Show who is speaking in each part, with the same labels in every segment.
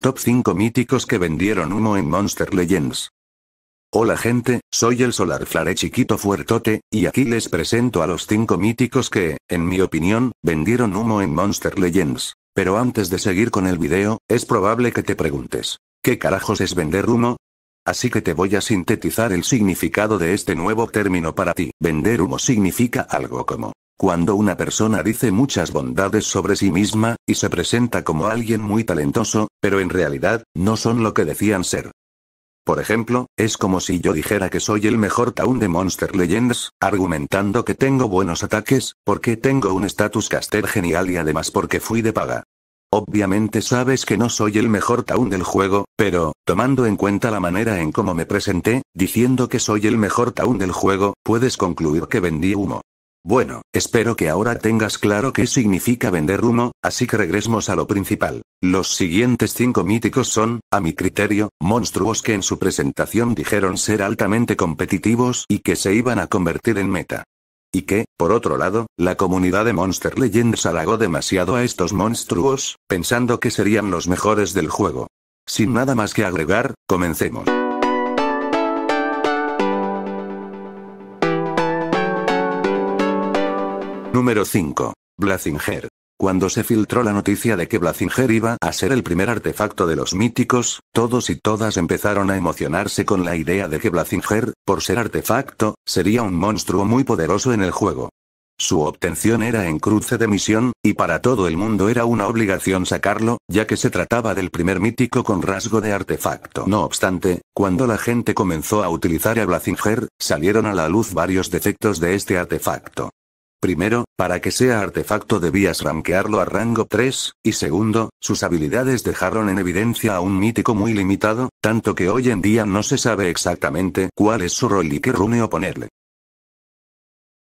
Speaker 1: Top 5 míticos que vendieron humo en Monster Legends. Hola gente, soy el Solar Flare Chiquito Fuertote, y aquí les presento a los 5 míticos que, en mi opinión, vendieron humo en Monster Legends. Pero antes de seguir con el video, es probable que te preguntes, ¿qué carajos es vender humo? Así que te voy a sintetizar el significado de este nuevo término para ti. Vender humo significa algo como, cuando una persona dice muchas bondades sobre sí misma, y se presenta como alguien muy talentoso, pero en realidad, no son lo que decían ser. Por ejemplo, es como si yo dijera que soy el mejor taun de Monster Legends, argumentando que tengo buenos ataques, porque tengo un status caster genial y además porque fui de paga. Obviamente sabes que no soy el mejor taun del juego, pero, tomando en cuenta la manera en cómo me presenté, diciendo que soy el mejor taun del juego, puedes concluir que vendí humo. Bueno, espero que ahora tengas claro qué significa vender humo, así que regresemos a lo principal. Los siguientes cinco míticos son, a mi criterio, monstruos que en su presentación dijeron ser altamente competitivos y que se iban a convertir en meta. Y que, por otro lado, la comunidad de Monster Legends halagó demasiado a estos monstruos, pensando que serían los mejores del juego. Sin nada más que agregar, comencemos. Número 5. Blazinger. Cuando se filtró la noticia de que Blazinger iba a ser el primer artefacto de los míticos, todos y todas empezaron a emocionarse con la idea de que Blazinger, por ser artefacto, sería un monstruo muy poderoso en el juego. Su obtención era en cruce de misión, y para todo el mundo era una obligación sacarlo, ya que se trataba del primer mítico con rasgo de artefacto. No obstante, cuando la gente comenzó a utilizar a Blazinger, salieron a la luz varios defectos de este artefacto. Primero, para que sea artefacto debías ranquearlo a rango 3, y segundo, sus habilidades dejaron en evidencia a un mítico muy limitado, tanto que hoy en día no se sabe exactamente cuál es su rol y qué rune oponerle.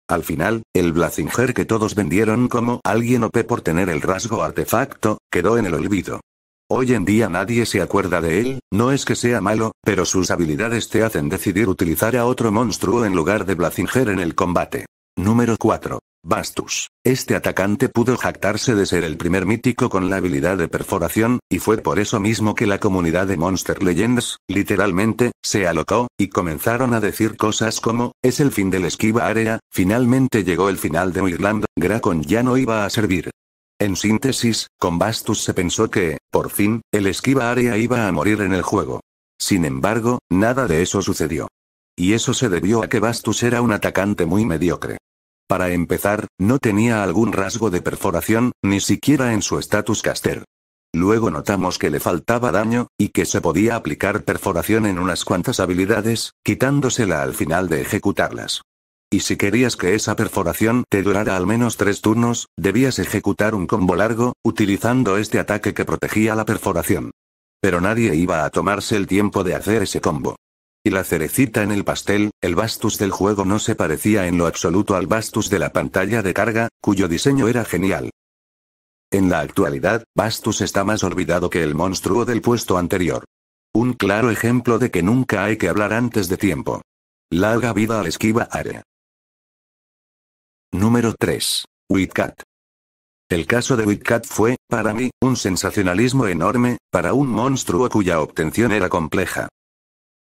Speaker 1: Al final, el Blazinger que todos vendieron como alguien OP por tener el rasgo artefacto, quedó en el olvido. Hoy en día nadie se acuerda de él, no es que sea malo, pero sus habilidades te hacen decidir utilizar a otro monstruo en lugar de Blazinger en el combate. Número 4. Bastus. Este atacante pudo jactarse de ser el primer mítico con la habilidad de perforación, y fue por eso mismo que la comunidad de Monster Legends, literalmente, se alocó, y comenzaron a decir cosas como, es el fin del esquiva área, finalmente llegó el final de Irlanda, Gracon ya no iba a servir. En síntesis, con Bastus se pensó que, por fin, el esquiva área iba a morir en el juego. Sin embargo, nada de eso sucedió. Y eso se debió a que Bastus era un atacante muy mediocre. Para empezar, no tenía algún rasgo de perforación, ni siquiera en su status caster. Luego notamos que le faltaba daño, y que se podía aplicar perforación en unas cuantas habilidades, quitándosela al final de ejecutarlas. Y si querías que esa perforación te durara al menos tres turnos, debías ejecutar un combo largo, utilizando este ataque que protegía la perforación. Pero nadie iba a tomarse el tiempo de hacer ese combo y la cerecita en el pastel, el Bastus del juego no se parecía en lo absoluto al Bastus de la pantalla de carga, cuyo diseño era genial. En la actualidad, Bastus está más olvidado que el monstruo del puesto anterior. Un claro ejemplo de que nunca hay que hablar antes de tiempo. Larga vida al esquiva área. Número 3. Witcat. El caso de Witcat fue, para mí, un sensacionalismo enorme, para un monstruo cuya obtención era compleja.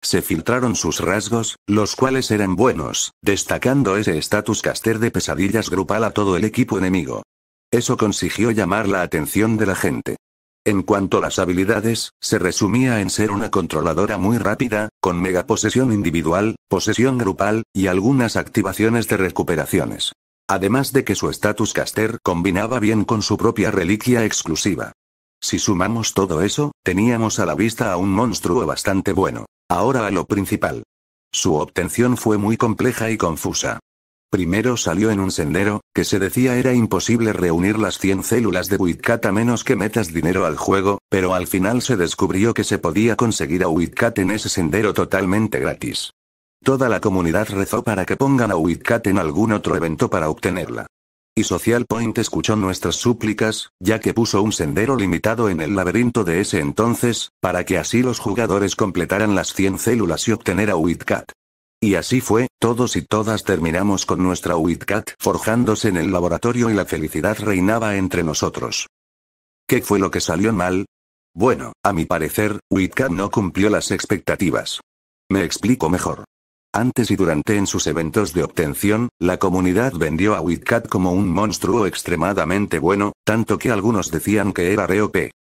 Speaker 1: Se filtraron sus rasgos, los cuales eran buenos, destacando ese status caster de pesadillas grupal a todo el equipo enemigo. Eso consiguió llamar la atención de la gente. En cuanto a las habilidades, se resumía en ser una controladora muy rápida, con mega posesión individual, posesión grupal, y algunas activaciones de recuperaciones. Además de que su status caster combinaba bien con su propia reliquia exclusiva. Si sumamos todo eso, teníamos a la vista a un monstruo bastante bueno. Ahora a lo principal. Su obtención fue muy compleja y confusa. Primero salió en un sendero, que se decía era imposible reunir las 100 células de Witcat a menos que metas dinero al juego, pero al final se descubrió que se podía conseguir a Witcat en ese sendero totalmente gratis. Toda la comunidad rezó para que pongan a Witcat en algún otro evento para obtenerla y Social Point escuchó nuestras súplicas, ya que puso un sendero limitado en el laberinto de ese entonces, para que así los jugadores completaran las 100 células y obtener a Witcat. Y así fue, todos y todas terminamos con nuestra Witcat forjándose en el laboratorio y la felicidad reinaba entre nosotros. ¿Qué fue lo que salió mal? Bueno, a mi parecer, Witcat no cumplió las expectativas. Me explico mejor. Antes y durante en sus eventos de obtención, la comunidad vendió a Witcat como un monstruo extremadamente bueno, tanto que algunos decían que era reope.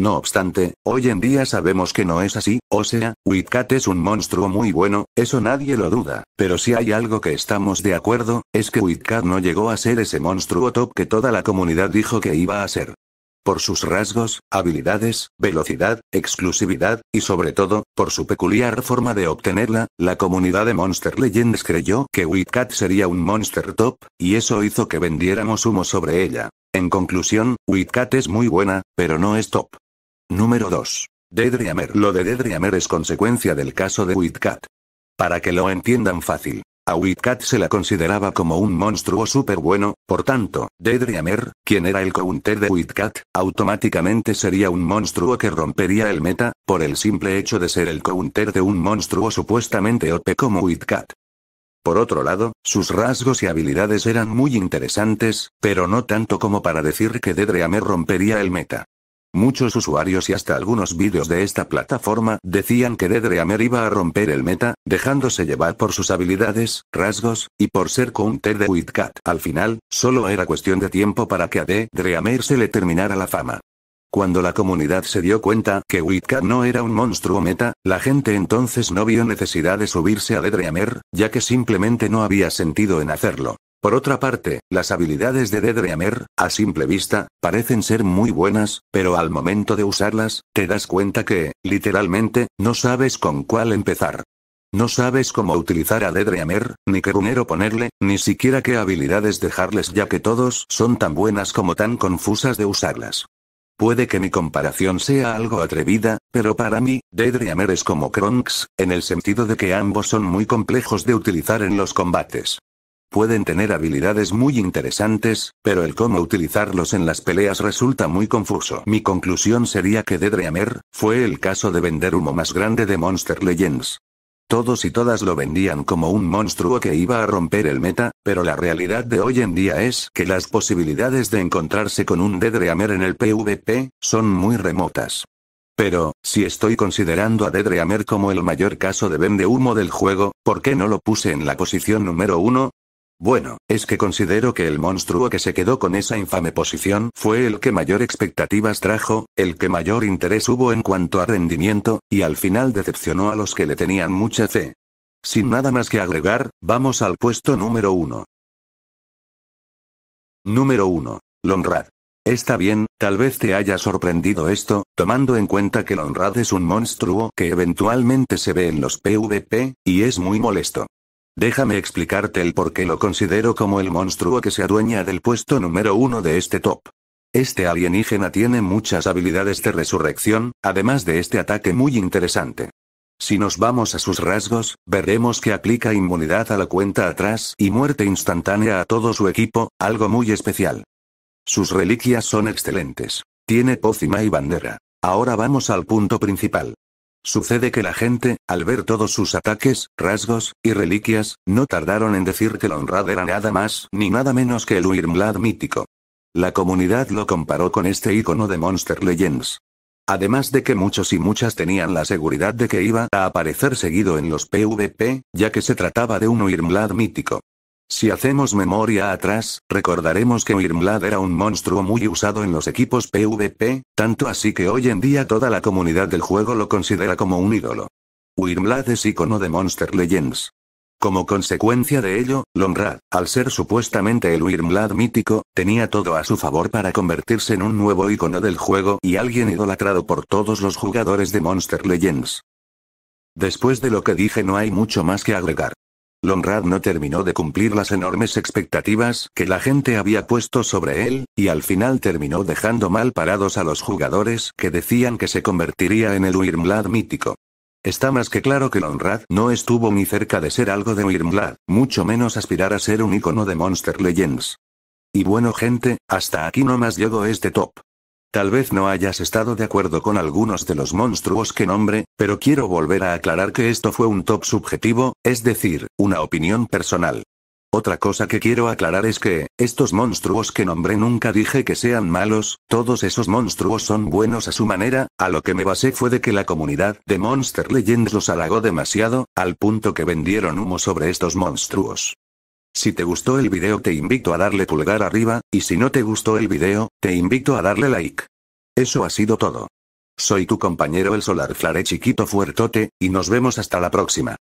Speaker 1: No obstante, hoy en día sabemos que no es así, o sea, Witcat es un monstruo muy bueno, eso nadie lo duda, pero si hay algo que estamos de acuerdo, es que Witcat no llegó a ser ese monstruo top que toda la comunidad dijo que iba a ser por sus rasgos, habilidades, velocidad, exclusividad, y sobre todo, por su peculiar forma de obtenerla, la comunidad de Monster Legends creyó que Witcat sería un monster top, y eso hizo que vendiéramos humo sobre ella. En conclusión, Witcat es muy buena, pero no es top. Número 2. Deadriamer. Lo de Deadriamer es consecuencia del caso de Witcat. Para que lo entiendan fácil. A Witcat se la consideraba como un monstruo súper bueno, por tanto, Dedreamer, quien era el counter de Witcat, automáticamente sería un monstruo que rompería el meta, por el simple hecho de ser el counter de un monstruo supuestamente OP como Witcat. Por otro lado, sus rasgos y habilidades eran muy interesantes, pero no tanto como para decir que Dedreamer rompería el meta. Muchos usuarios y hasta algunos vídeos de esta plataforma decían que Dedreamer iba a romper el meta, dejándose llevar por sus habilidades, rasgos, y por ser counter de Witcat. Al final, solo era cuestión de tiempo para que a Dedreamer se le terminara la fama. Cuando la comunidad se dio cuenta que Witcat no era un monstruo meta, la gente entonces no vio necesidad de subirse a Dedreamer, ya que simplemente no había sentido en hacerlo. Por otra parte, las habilidades de Dedreamer, a simple vista, parecen ser muy buenas, pero al momento de usarlas, te das cuenta que, literalmente, no sabes con cuál empezar. No sabes cómo utilizar a Deadreamer, ni qué runero ponerle, ni siquiera qué habilidades dejarles ya que todos son tan buenas como tan confusas de usarlas. Puede que mi comparación sea algo atrevida, pero para mí, Dedreamer es como Kronx, en el sentido de que ambos son muy complejos de utilizar en los combates. Pueden tener habilidades muy interesantes, pero el cómo utilizarlos en las peleas resulta muy confuso. Mi conclusión sería que Dedreamer, fue el caso de vender humo más grande de Monster Legends. Todos y todas lo vendían como un monstruo que iba a romper el meta, pero la realidad de hoy en día es que las posibilidades de encontrarse con un Dedreamer en el PvP, son muy remotas. Pero, si estoy considerando a Dedreamer como el mayor caso de vende humo del juego, ¿por qué no lo puse en la posición número uno? Bueno, es que considero que el monstruo que se quedó con esa infame posición fue el que mayor expectativas trajo, el que mayor interés hubo en cuanto a rendimiento, y al final decepcionó a los que le tenían mucha fe. Sin nada más que agregar, vamos al puesto número 1. Número 1. Lonrad. Está bien, tal vez te haya sorprendido esto, tomando en cuenta que Lonrad es un monstruo que eventualmente se ve en los PvP, y es muy molesto. Déjame explicarte el por qué lo considero como el monstruo que se adueña del puesto número uno de este top. Este alienígena tiene muchas habilidades de resurrección, además de este ataque muy interesante. Si nos vamos a sus rasgos, veremos que aplica inmunidad a la cuenta atrás y muerte instantánea a todo su equipo, algo muy especial. Sus reliquias son excelentes. Tiene pócima y bandera. Ahora vamos al punto principal. Sucede que la gente, al ver todos sus ataques, rasgos, y reliquias, no tardaron en decir que la honrad era nada más ni nada menos que el Uirmlad mítico. La comunidad lo comparó con este icono de Monster Legends. Además de que muchos y muchas tenían la seguridad de que iba a aparecer seguido en los PvP, ya que se trataba de un Uirmlad mítico. Si hacemos memoria atrás, recordaremos que Wyrmlad era un monstruo muy usado en los equipos PvP, tanto así que hoy en día toda la comunidad del juego lo considera como un ídolo. Wyrmlad es icono de Monster Legends. Como consecuencia de ello, Lomrad, al ser supuestamente el Wyrmlad mítico, tenía todo a su favor para convertirse en un nuevo icono del juego y alguien idolatrado por todos los jugadores de Monster Legends. Después de lo que dije no hay mucho más que agregar. Lonrad no terminó de cumplir las enormes expectativas que la gente había puesto sobre él, y al final terminó dejando mal parados a los jugadores que decían que se convertiría en el Uirmlad mítico. Está más que claro que Lonrad no estuvo ni cerca de ser algo de Uirmlad, mucho menos aspirar a ser un icono de Monster Legends. Y bueno gente, hasta aquí nomás llegó este top. Tal vez no hayas estado de acuerdo con algunos de los monstruos que nombre, pero quiero volver a aclarar que esto fue un top subjetivo, es decir, una opinión personal. Otra cosa que quiero aclarar es que, estos monstruos que nombré nunca dije que sean malos, todos esos monstruos son buenos a su manera, a lo que me basé fue de que la comunidad de Monster Legends los halagó demasiado, al punto que vendieron humo sobre estos monstruos. Si te gustó el video te invito a darle pulgar arriba, y si no te gustó el video, te invito a darle like. Eso ha sido todo. Soy tu compañero el Solar Flare Chiquito Fuertote, y nos vemos hasta la próxima.